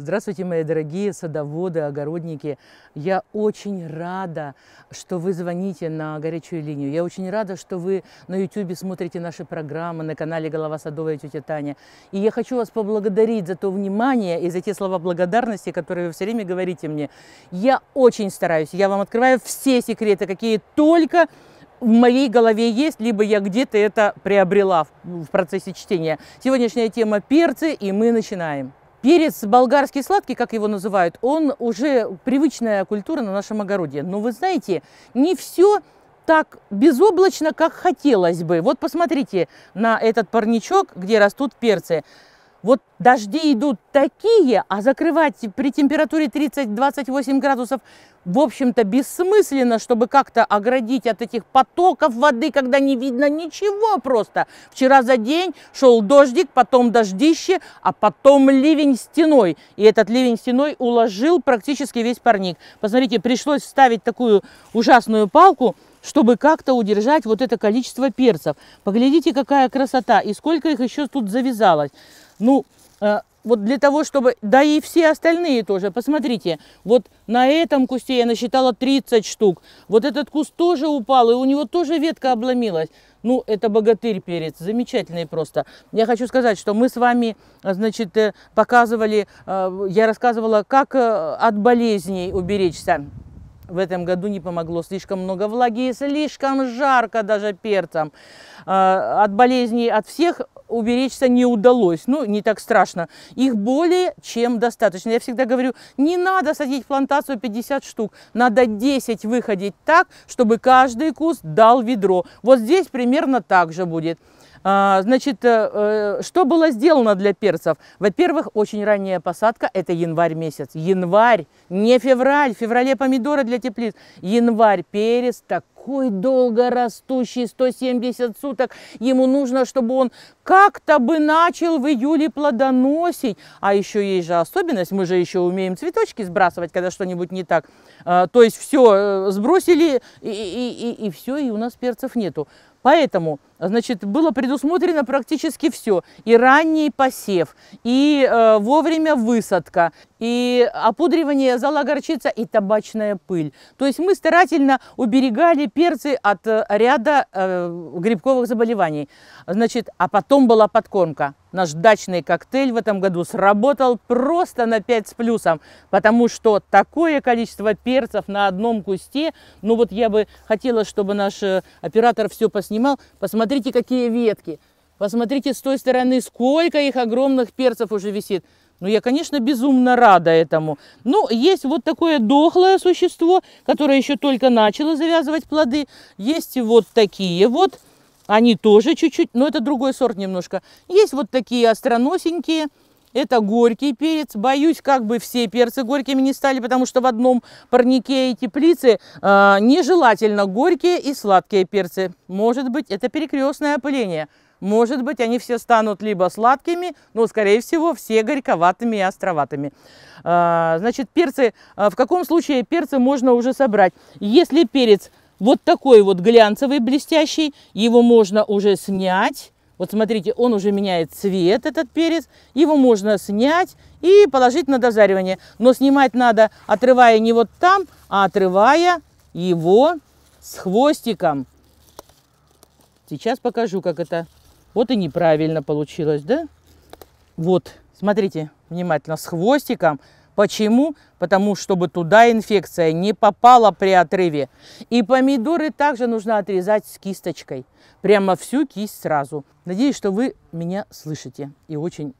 Здравствуйте, мои дорогие садоводы, огородники. Я очень рада, что вы звоните на горячую линию. Я очень рада, что вы на YouTube смотрите наши программы на канале «Голова садовая тетя Таня». И я хочу вас поблагодарить за то внимание и за те слова благодарности, которые вы все время говорите мне. Я очень стараюсь. Я вам открываю все секреты, какие только в моей голове есть, либо я где-то это приобрела в процессе чтения. Сегодняшняя тема – перцы, и мы начинаем. Перец болгарский сладкий, как его называют, он уже привычная культура на нашем огороде. Но вы знаете, не все так безоблачно, как хотелось бы. Вот посмотрите на этот парничок, где растут перцы. Вот дожди идут такие, а закрывать при температуре 30-28 градусов, в общем-то, бессмысленно, чтобы как-то оградить от этих потоков воды, когда не видно ничего просто. Вчера за день шел дождик, потом дождище, а потом ливень стеной. И этот ливень стеной уложил практически весь парник. Посмотрите, пришлось вставить такую ужасную палку, чтобы как-то удержать вот это количество перцев. Поглядите, какая красота, и сколько их еще тут завязалось. Ну, э, вот для того, чтобы... Да и все остальные тоже. Посмотрите, вот на этом кусте я насчитала 30 штук. Вот этот куст тоже упал, и у него тоже ветка обломилась. Ну, это богатырь перец, замечательный просто. Я хочу сказать, что мы с вами, значит, э, показывали, э, я рассказывала, как от болезней уберечься. В этом году не помогло слишком много влаги слишком жарко даже перцам. А, от болезней, от всех уберечься не удалось. Ну, не так страшно. Их более чем достаточно. Я всегда говорю, не надо садить плантацию 50 штук. Надо 10 выходить так, чтобы каждый куст дал ведро. Вот здесь примерно так же будет. А, значит, э, э, что было сделано для перцев? Во-первых, очень ранняя посадка, это январь месяц. Январь, не февраль, в феврале помидоры для теплиц. Январь, перец, так такой долго растущий, 170 суток. Ему нужно, чтобы он как-то бы начал в июле плодоносить. А еще есть же особенность, мы же еще умеем цветочки сбрасывать, когда что-нибудь не так. А, то есть все, э, сбросили и, и, и, и все, и у нас перцев нету. Поэтому, значит, было предусмотрено практически все. И ранний посев, и э, вовремя высадка, и опудривание зала горчица и табачная пыль. То есть мы старательно уберегали перцы от э, ряда э, грибковых заболеваний. Значит, а потом была подкормка. Наш дачный коктейль в этом году сработал просто на 5 с плюсом, потому что такое количество перцев на одном кусте, ну вот я бы хотела, чтобы наш э, оператор все поснимал. Посмотрите, какие ветки. Посмотрите с той стороны, сколько их огромных перцев уже висит. Ну, я, конечно, безумно рада этому. Ну, есть вот такое дохлое существо, которое еще только начало завязывать плоды. Есть вот такие вот. Они тоже чуть-чуть, но это другой сорт немножко. Есть вот такие остроносенькие. Это горький перец. Боюсь, как бы все перцы горькими не стали, потому что в одном парнике и теплице э, а, нежелательно горькие и сладкие перцы. Может быть, это перекрестное опыление. Может быть, они все станут либо сладкими, но, скорее всего, все горьковатыми и островатыми. А, значит, перцы, а, в каком случае перцы можно уже собрать? Если перец вот такой вот глянцевый, блестящий, его можно уже снять. Вот смотрите, он уже меняет цвет, этот перец. Его можно снять и положить на дозаривание. Но снимать надо, отрывая не вот там, а отрывая его с хвостиком. Сейчас покажу, как это вот и неправильно получилось, да? Вот, смотрите внимательно, с хвостиком. Почему? Потому чтобы туда инфекция не попала при отрыве. И помидоры также нужно отрезать с кисточкой. Прямо всю кисть сразу. Надеюсь, что вы меня слышите и очень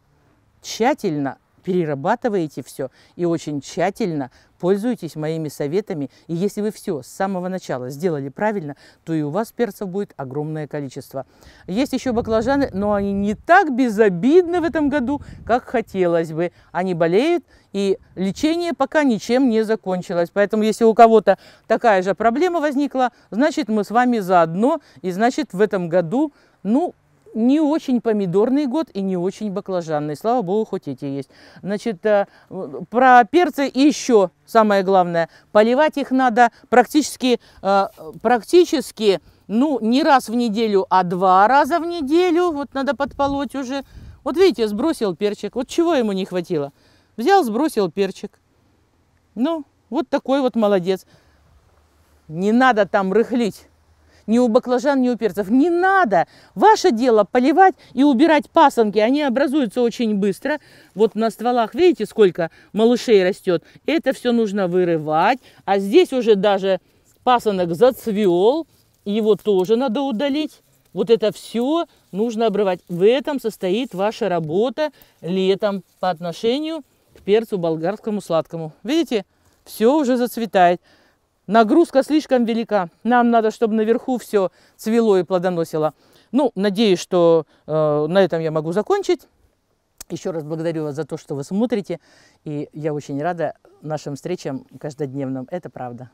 тщательно перерабатываете все и очень тщательно пользуйтесь моими советами. И если вы все с самого начала сделали правильно, то и у вас перцев будет огромное количество. Есть еще баклажаны, но они не так безобидны в этом году, как хотелось бы. Они болеют, и лечение пока ничем не закончилось. Поэтому если у кого-то такая же проблема возникла, значит мы с вами заодно, и значит в этом году, ну, не очень помидорный год и не очень баклажанный. Слава богу, хоть эти есть. Значит, э, про перцы еще самое главное. Поливать их надо практически, э, практически ну, не раз в неделю, а два раза в неделю. Вот надо подполоть уже. Вот видите, сбросил перчик. Вот чего ему не хватило? Взял, сбросил перчик. Ну, вот такой вот молодец. Не надо там рыхлить ни у баклажан, ни у перцев. Не надо. Ваше дело поливать и убирать пасынки. Они образуются очень быстро. Вот на стволах, видите, сколько малышей растет. Это все нужно вырывать. А здесь уже даже пасынок зацвел. Его тоже надо удалить. Вот это все нужно обрывать. В этом состоит ваша работа летом по отношению к перцу болгарскому сладкому. Видите, все уже зацветает. Нагрузка слишком велика. Нам надо, чтобы наверху все цвело и плодоносило. Ну, надеюсь, что э, на этом я могу закончить. Еще раз благодарю вас за то, что вы смотрите. И я очень рада нашим встречам каждодневным. Это правда.